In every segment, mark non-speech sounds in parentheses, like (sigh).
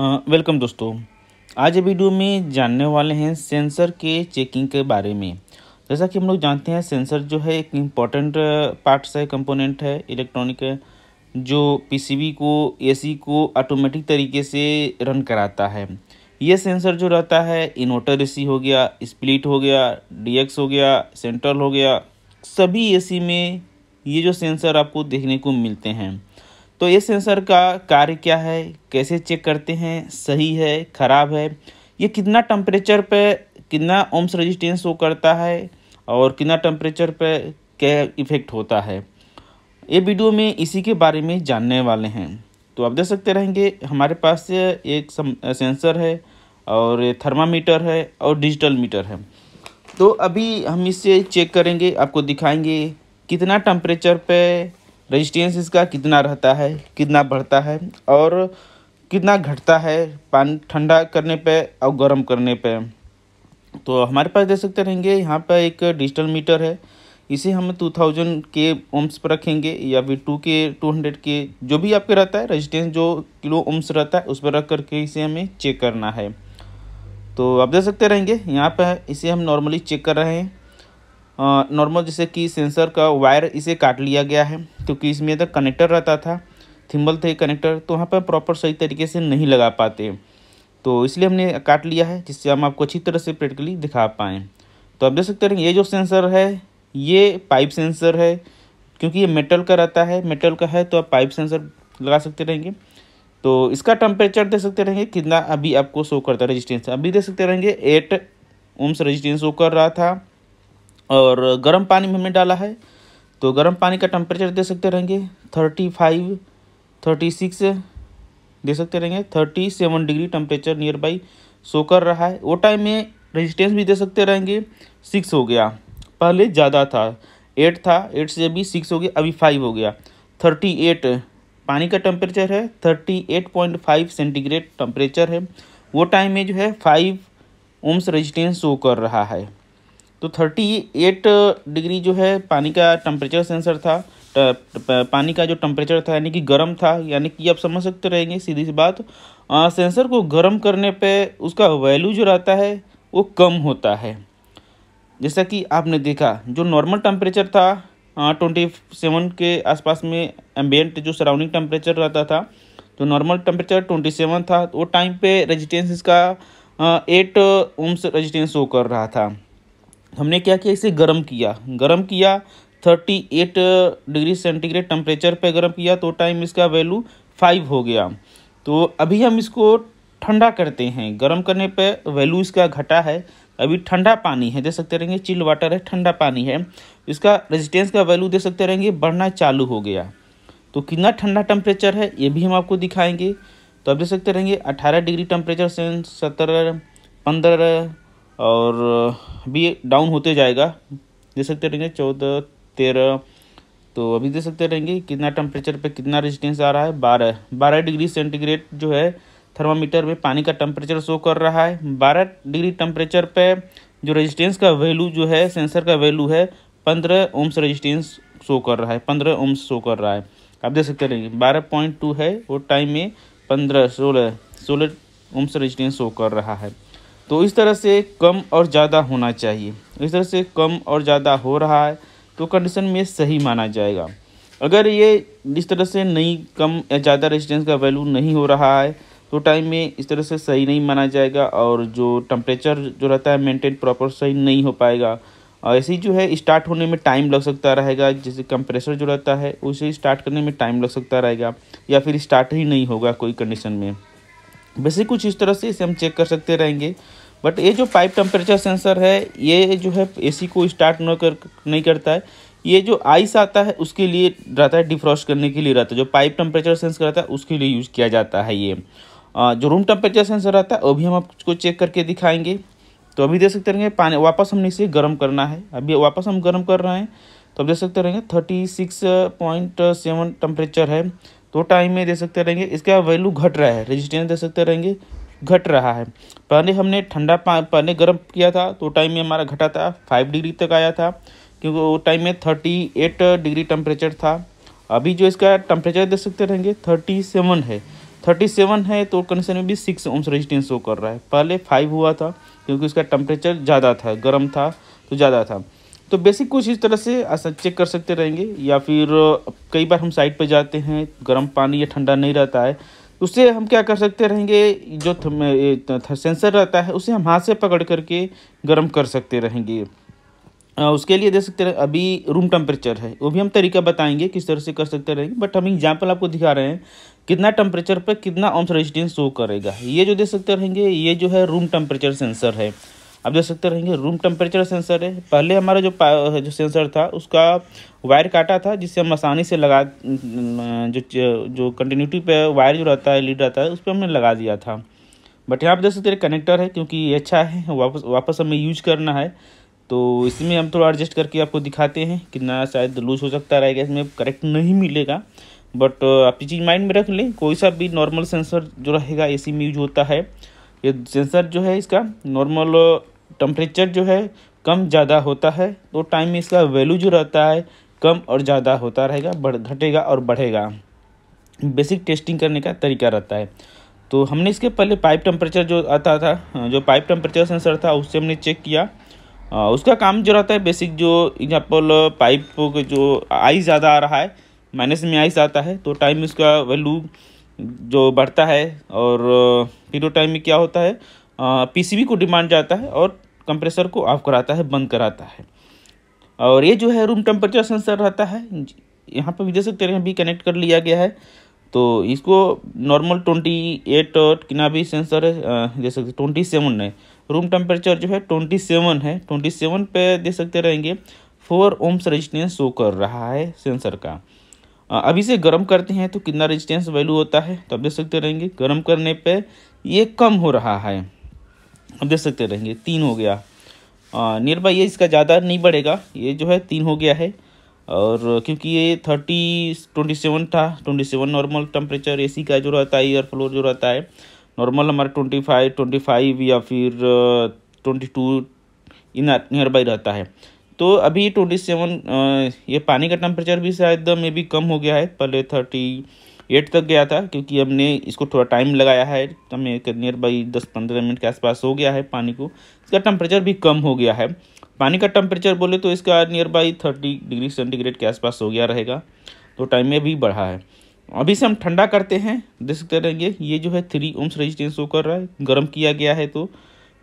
welcome दोस्तों आज video में जानने वाले हैं सेंसर के चेकिंग के बारे में जैसा कि हम लोग जानते हैं सेंसर जो है एक इम्पॉर्टेंट पार्ट्स है कंपोनेंट है इलेक्ट्रॉनिक जो पीसीबी को एसी को ऑटोमेटिक तरीके से रन कराता है ये सेंसर जो रहता है इन्वर्टर एसी हो गया स्प्लिट हो गया डीएक्स हो गया सेंट्रल हो गया सभी ए में ये जो सेंसर आपको देखने को मिलते हैं तो ये सेंसर का कार्य क्या है कैसे चेक करते हैं सही है ख़राब है ये कितना टेम्परेचर पे कितना ओम्स रेजिस्टेंस शो करता है और कितना टेम्परेचर पे क्या इफ़ेक्ट होता है ये वीडियो में इसी के बारे में जानने वाले हैं तो आप देख सकते रहेंगे हमारे पास एक सेंसर है और थर्मामीटर है और डिजिटल मीटर है तो अभी हम इसे चेक करेंगे आपको दिखाएंगे कितना टेम्परेचर पे रेजिस्टेंस इसका कितना रहता है कितना बढ़ता है और कितना घटता है पानी ठंडा करने पे और गर्म करने पे तो हमारे पास दे सकते रहेंगे यहाँ पर एक डिजिटल मीटर है इसे हम टू थाउजेंड के ओम्स पर रखेंगे या फिर टू के टू हंड्रेड के जो भी आपके रहता है रेजिस्टेंस जो किलो ओम्स रहता है उस पर रख करके इसे हमें चेक करना है तो आप देख सकते रहेंगे यहाँ पर इसे हम नॉर्मली चेक कर रहे हैं नॉर्मल जैसे कि सेंसर का वायर इसे काट लिया गया है क्योंकि इसमें तो कनेक्टर रहता था थिम्बल थे कनेक्टर तो वहाँ पर प्रॉपर सही तरीके से नहीं लगा पाते तो इसलिए हमने काट लिया है जिससे हम आपको अच्छी तरह से प्रैक्टिकली दिखा पाएँ तो आप देख सकते हैं ये जो सेंसर है ये पाइप सेंसर है क्योंकि ये मेटल का रहता है मेटल का है तो आप पाइप सेंसर लगा सकते रहेंगे तो इसका टेम्परेचर देख सकते रहेंगे कितना अभी आपको शो करता है रजिस्टेंस अभी देख सकते रहेंगे एट ओम्स रजिस्टेंस शो कर रहा था और गर्म पानी में हमने डाला है तो गर्म पानी का टेम्परेचर दे सकते रहेंगे थर्टी फाइव थर्टी सिक्स दे सकते रहेंगे thirty seven degree temperature nearby show कर रहा है वो टाइम में रेजिस्टेंस भी दे सकते रहेंगे सिक्स हो गया पहले ज़्यादा था एट था एट से अभी सिक्स हो गया अभी फाइव हो गया थर्टी एट पानी का टेम्परेचर है thirty eight point five centigrade temperature है वो टाइम में जो है फाइव ओम्स रेजिस्टेंस शो कर रहा है तो 38 डिग्री जो है पानी का टेम्परेचर सेंसर था पानी का जो टेम्परेचर था यानी कि गर्म था यानी कि आप समझ सकते रहेंगे सीधी सी बात आ, सेंसर को गर्म करने पे उसका वैल्यू जो रहता है वो कम होता है जैसा कि आपने देखा जो नॉर्मल टेम्परेचर था ट्वेंटी सेवन के आसपास में एम्बियंट जो सराउंडिंग टेम्परेचर रहता था जो नॉर्मल टेम्परेचर ट्वेंटी सेवन था तो वो टाइम पर रजिस्टेंस इसका एट ओम्स रजिस्टेंस शो कर रहा था हमने क्या किया इसे गर्म किया गर्म किया 38 डिग्री सेंटीग्रेड टेम्परेचर पे गर्म किया तो टाइम इसका वैल्यू फाइव हो गया तो अभी हम इसको ठंडा करते हैं गर्म करने पे वैल्यू इसका घटा है अभी ठंडा पानी है दे सकते रहेंगे चिल वाटर है ठंडा पानी है इसका रेजिस्टेंस का वैल्यू दे सकते रहेंगे बढ़ना चालू हो गया तो कितना ठंडा टेम्परेचर है ये भी हम आपको दिखाएंगे तो आप देख सकते रहेंगे 18 डिग्री टेम्परेचर से सत्रह पंद्रह और भी डाउन होते जाएगा देख सकते रहेंगे चौदह तेरह तो अभी देख सकते रहेंगे कितना टेम्परेचर पे कितना रेजिस्टेंस आ रहा है बारह बारह डिग्री सेंटीग्रेड जो है थर्मामीटर में पानी का टेम्परेचर शो कर रहा है बारह डिग्री टेम्परेचर पे जो रेजिस्टेंस का वैल्यू जो है सेंसर का वैल्यू है पंद्रह ओम्स रजिस्टेंस शो कर रहा है पंद्रह ओम्स शो कर रहा है आप देख सकते रहेंगे बारह पॉइंट टू है वो टाइम में पंद्रह सोलह सोलह ओम्स रजिस्टेंस शो कर रहा है तो इस तरह से कम और ज़्यादा होना चाहिए इस तरह से कम और ज़्यादा हो रहा है तो कंडीशन में सही माना जाएगा अगर ये इस तरह से नहीं कम या ज़्यादा रेजिस्टेंस का वैल्यू नहीं हो रहा है तो टाइम में इस तरह से सही नहीं माना जाएगा और जो टम्परेचर जो रहता है मेंटेन प्रॉपर सही नहीं हो पाएगा और ऐसे ही जो है स्टार्ट होने में टाइम लग सकता रहेगा जैसे कंप्रेसर जो रहता है उसे स्टार्ट करने में टाइम लग सकता रहेगा या फिर स्टार्ट ही नहीं होगा कोई कंडीशन में वैसे कुछ इस तरह से इसे हम चेक कर सकते रहेंगे बट ये जो पाइप टेम्परेचर सेंसर है ये जो है एसी को स्टार्ट न कर नहीं करता है ये जो आइस आता है उसके लिए रहता है डिफ्रॉस्ट करने के लिए रहता है जो पाइप टेम्परेचर सेंसर रहता है उसके लिए यूज़ किया जाता है ये जो रूम टेम्परेचर सेंसर रहता है वो भी हम आपको चेक करके दिखाएंगे तो अभी देख सकते रहेंगे पानी वापस हमने इसे गर्म करना है अभी वापस हम गर्म कर रहे हैं तो अब देख सकते रहेंगे thirty six point seven temperature है तो टाइम में दे सकते रहेंगे इसका वैल्यू घट रहा है रेजिस्टेंस दे सकते रहेंगे घट रहा है पहले हमने ठंडा पहले गर्म किया था तो टाइम में हमारा घटा था फाइव डिग्री तक आया था क्योंकि वो टाइम में थर्टी एट डिग्री टेम्परेचर था अभी जो इसका टेम्परेचर दे सकते रहेंगे थर्टी सेवन है थर्टी सेवन है तो कंडीशन में भी सिक्स ओम्स रेजिस्टेंस शो कर रहा है पहले फाइव हुआ था क्योंकि उसका टेम्परेचर ज़्यादा था गर्म था तो ज़्यादा था तो बेसिक कुछ इस तरह से चेक कर सकते रहेंगे या फिर कई बार हम साइट पर जाते हैं गर्म पानी या ठंडा नहीं रहता है तो उससे हम क्या कर सकते रहेंगे जो सेंसर रहता है उसे हम हाथ से पकड़ करके गर्म कर सकते रहेंगे उसके लिए दे सकते हैं अभी रूम टेम्परेचर है वो भी हम तरीका बताएंगे किस तरह से कर सकते रहेंगे बट हम एग्जाम्पल आपको दिखा रहे हैं कितना टेम्परेचर पर कितना ऑम्स रेजिडेंस शो करेगा ये जो दे सकते रहेंगे ये जो है रूम टेम्परेचर सेंसर है आप देख सकते रहेंगे रूम टेम्परेचर सेंसर है पहले हमारा जो जो सेंसर था उसका वायर काटा था जिससे हम आसानी से लगा जो जो कंटिन्यूटी पे वायर जो रहता है लीड रहता है उस पर हमने लगा दिया था बट यहाँ आप देख सकते कनेक्टर है क्योंकि ये अच्छा है वापस वापस हमें यूज करना है तो इसमें हम थोड़ा एडजस्ट करके आपको दिखाते हैं कितना शायद लूज हो सकता रहेगा इसमें करेक्ट नहीं मिलेगा बट आप ये चीज़ माइंड में रख लें कोई सा भी नॉर्मल सेंसर जो रहेगा एसी में यूज होता है ये सेंसर जो है इसका नॉर्मल टम्परेचर जो है कम ज़्यादा होता है तो टाइम में इसका वैल्यू जो रहता है कम और ज़्यादा होता रहेगा बढ़ घटेगा और बढ़ेगा बेसिक टेस्टिंग करने का तरीका रहता है तो हमने इसके पहले पाइप टेम्परेचर जो आता था जो पाइप टेम्परेचर सेंसर था उससे हमने चेक किया आ, उसका काम जो रहता है बेसिक जो एग्जाम्पल पाइप जो आइस ज़्यादा आ रहा है माइनस में आइस आता है तो टाइम उसका वैल्यू जो बढ़ता है और फिर वो टाइम में क्या होता है पीसीबी को डिमांड जाता है और कंप्रेसर को ऑफ कराता है बंद कराता है और ये जो है रूम टेम्परेचर सेंसर रहता है यहाँ पर भी देख सकते हैं अभी कनेक्ट कर लिया गया है तो इसको नॉर्मल ट्वेंटी एट और कितना भी सेंसर है दे सकते ट्वेंटी सेवन है रूम टेम्परेचर जो है ट्वेंटी सेवन है ट्वेंटी सेवन पे दे सकते रहेंगे फोर ओम्स रेजिस्टेंस शो कर रहा है सेंसर का अभी इसे गर्म करते हैं तो कितना रेजिस्टेंस वैल्यू होता है तो आप देख सकते रहेंगे गर्म करने पे ये कम हो रहा है अब देख सकते रहेंगे तीन हो गया नियर बाई ये इसका ज़्यादा नहीं बढ़ेगा ये जो है तीन हो गया है और क्योंकि ये थर्टी ट्वेंटी सेवन था ट्वेंटी सेवन नॉर्मल टेम्परेचर ए का जो रहता है एयर फ्लोर जो रहता है नॉर्मल हमारा ट्वेंटी फाइव ट्वेंटी फाइव या फिर ट्वेंटी टू इन नियर बाई रहता है तो अभी ट्वेंटी सेवन ये पानी का टेम्परेचर भी शायद मे भी कम हो गया है पहले थर्टी एट तक गया था क्योंकि हमने इसको थोड़ा टाइम लगाया है हमें नियर बाई दस पंद्रह मिनट के आसपास हो गया है पानी को इसका टेम्परेचर भी कम हो गया है पानी का टेम्परेचर बोले तो इसका nearby thirty degree centigrade के आसपास हो गया रहेगा तो टाइम में भी बढ़ा है अभी से हम ठंडा करते हैं देख सकते रहेंगे ये जो है थ्री ओम्स रेजिस्टेंस शो कर रहा है गर्म किया गया है तो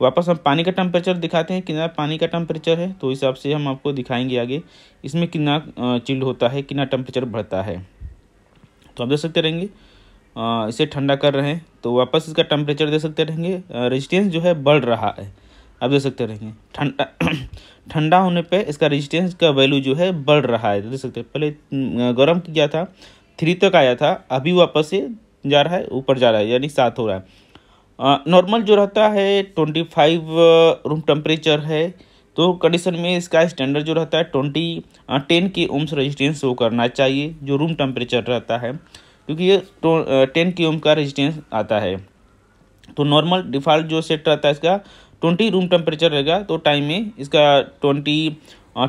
वापस हम पानी का टेम्परेचर दिखाते हैं कितना पानी का टेम्परेचर है तो हिसाब से हम आपको दिखाएंगे आगे इसमें कितना चिल्ड होता है कितना टेम्परेचर बढ़ता है तो आप देख सकते रहेंगे इसे ठंडा कर रहे हैं तो वापस इसका टेम्परेचर दे सकते रहेंगे रेजिस्टेंस जो है बढ़ रहा है आप देख सकते रहेंगे ठंडा (clears throat) ठंडा होने पे इसका रेजिस्टेंस का वैल्यू जो है बढ़ रहा है तो देख सकते हैं पहले गर्म किया था थ्री तक आया था अभी वापस से जा रहा है ऊपर जा रहा है यानी सात हो रहा है नॉर्मल जो रहता है ट्वेंटी फाइव रूम टेम्परेचर है तो कंडीशन में इसका स्टैंडर्ड जो रहता है ट्वेंटी टेन के ओम्स रेजिस्टेंस शो करना चाहिए जो रूम टेम्परेचर रहता है क्योंकि ये टेन तो, के ओम का रेजिस्टेंस आता है तो नॉर्मल डिफ़ॉल्ट जो सेट रहता है इसका ट्वेंटी रूम टेम्परेचर रहेगा तो टाइम में इसका ट्वेंटी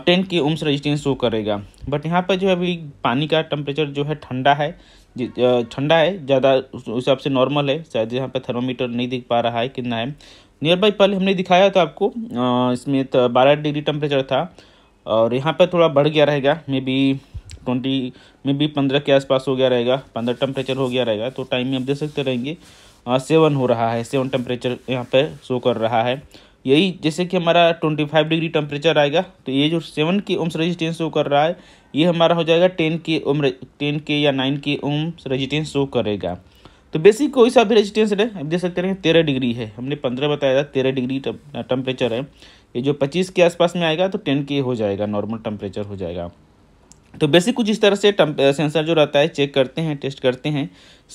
टेन के ओम्स रजिस्टेंस शो करेगा बट यहाँ पर जो है अभी पानी का टेम्परेचर जो है ठंडा है ठंडा है ज़्यादा उस हिसाब से नॉर्मल है शायद यहाँ पर थर्मोमीटर नहीं दिख पा रहा है कितना है नियर बाई पहले हमने दिखाया था आपको इसमें तो बारह डिग्री टेम्परेचर था और यहाँ पर थोड़ा बढ़ गया रहेगा maybe twenty maybe पंद्रह के आसपास हो गया रहेगा पंद्रह टेम्परेचर हो गया रहेगा तो टाइम में आप देख सकते रहेंगे सेवन हो रहा है सेवन टेम्परेचर यहाँ पर शो कर रहा है यही जैसे कि हमारा ट्वेंटी फाइव डिग्री टेम्परेचर आएगा तो ये जो सेवन के ओम्स रेजिस्टेंस शो कर रहा है ये हमारा हो जाएगा टेन के ओम टेन के या नाइन के ओम्स रेजिस्टेंस शो करेगा तो बेसिक कोई सा भी रेजिस्टेंस है हम देख सकते हैं तेरह डिग्री है हमने पंद्रह बताया था तेरह डिग्री टेम्परेचर है ये जो पच्चीस के आसपास में आएगा तो टेन के हो जाएगा नॉर्मल टेम्परेचर हो जाएगा तो बेसिक कुछ इस तरह से सेंसर जो रहता है चेक करते हैं टेस्ट करते हैं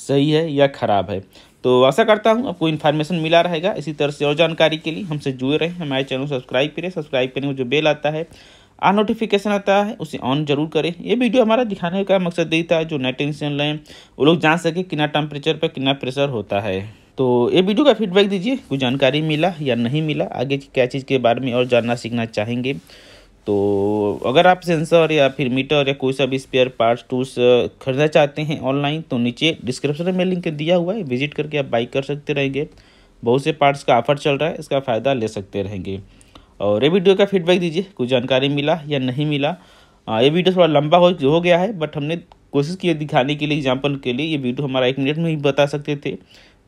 सही है या ख़राब है तो आशा करता हूँ आपको इन्फॉर्मेशन मिला रहेगा इसी तरह से और जानकारी के लिए हमसे जुड़े रहें हमारे चैनल सब्सक्राइब करें सब्सक्राइब करने में जो बेल आता है आ नोटिफिकेशन आता है उसे ऑन जरूर करें ये वीडियो हमारा दिखाने का मकसद यही था जो नए टेंशन लें वो लोग जान सके कितना टेम्परेचर पर कितना प्रेशर होता है तो ये वीडियो का फीडबैक दीजिए कुछ जानकारी मिला या नहीं मिला आगे क्या चीज़ के बारे में और जानना सीखना चाहेंगे तो अगर आप सेंसर या फिर मीटर या कोई सा भी स्पेयर पार्ट्स टूल्स खरीदना चाहते हैं ऑनलाइन तो नीचे डिस्क्रिप्शन में लिंक दिया हुआ है विजिट करके आप बाई कर सकते रहेंगे बहुत से पार्ट्स का ऑफर चल रहा है इसका फ़ायदा ले सकते रहेंगे और ये वीडियो का फीडबैक दीजिए कुछ जानकारी मिला या नहीं मिला ये वीडियो थोड़ा लंबा हो हो गया है बट हमने कोशिश की दिखाने के लिए एग्जाम्पल के लिए ये वीडियो हमारा एक मिनट में ही बता सकते थे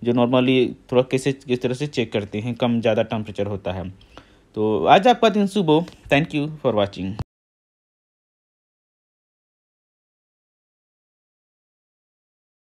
जो नॉर्मली थोड़ा कैसे किस तरह से चेक करते हैं कम ज़्यादा टेम्परेचर होता है तो आज आपका दिन सुबह हो थैंक यू फॉर वॉचिंग